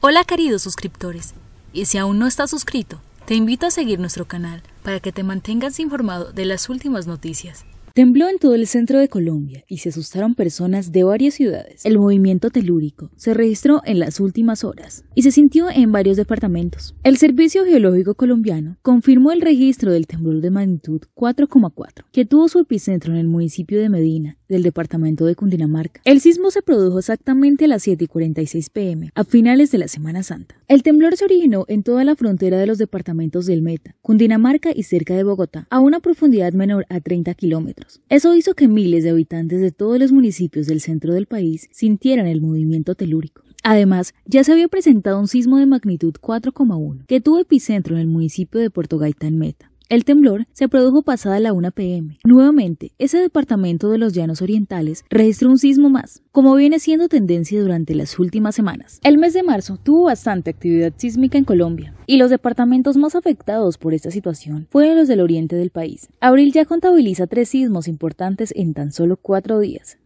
Hola queridos suscriptores, y si aún no estás suscrito, te invito a seguir nuestro canal para que te mantengas informado de las últimas noticias. Tembló en todo el centro de Colombia y se asustaron personas de varias ciudades. El movimiento telúrico se registró en las últimas horas y se sintió en varios departamentos. El Servicio Geológico Colombiano confirmó el registro del temblor de magnitud 4,4 que tuvo su epicentro en el municipio de Medina del departamento de Cundinamarca. El sismo se produjo exactamente a las 7 pm, a finales de la Semana Santa. El temblor se originó en toda la frontera de los departamentos del Meta, Cundinamarca y cerca de Bogotá, a una profundidad menor a 30 kilómetros. Eso hizo que miles de habitantes de todos los municipios del centro del país sintieran el movimiento telúrico. Además, ya se había presentado un sismo de magnitud 4,1, que tuvo epicentro en el municipio de Puerto Gaitán Meta. El temblor se produjo pasada la 1 pm. Nuevamente, ese departamento de los Llanos Orientales registró un sismo más, como viene siendo tendencia durante las últimas semanas. El mes de marzo tuvo bastante actividad sísmica en Colombia, y los departamentos más afectados por esta situación fueron los del oriente del país. Abril ya contabiliza tres sismos importantes en tan solo cuatro días,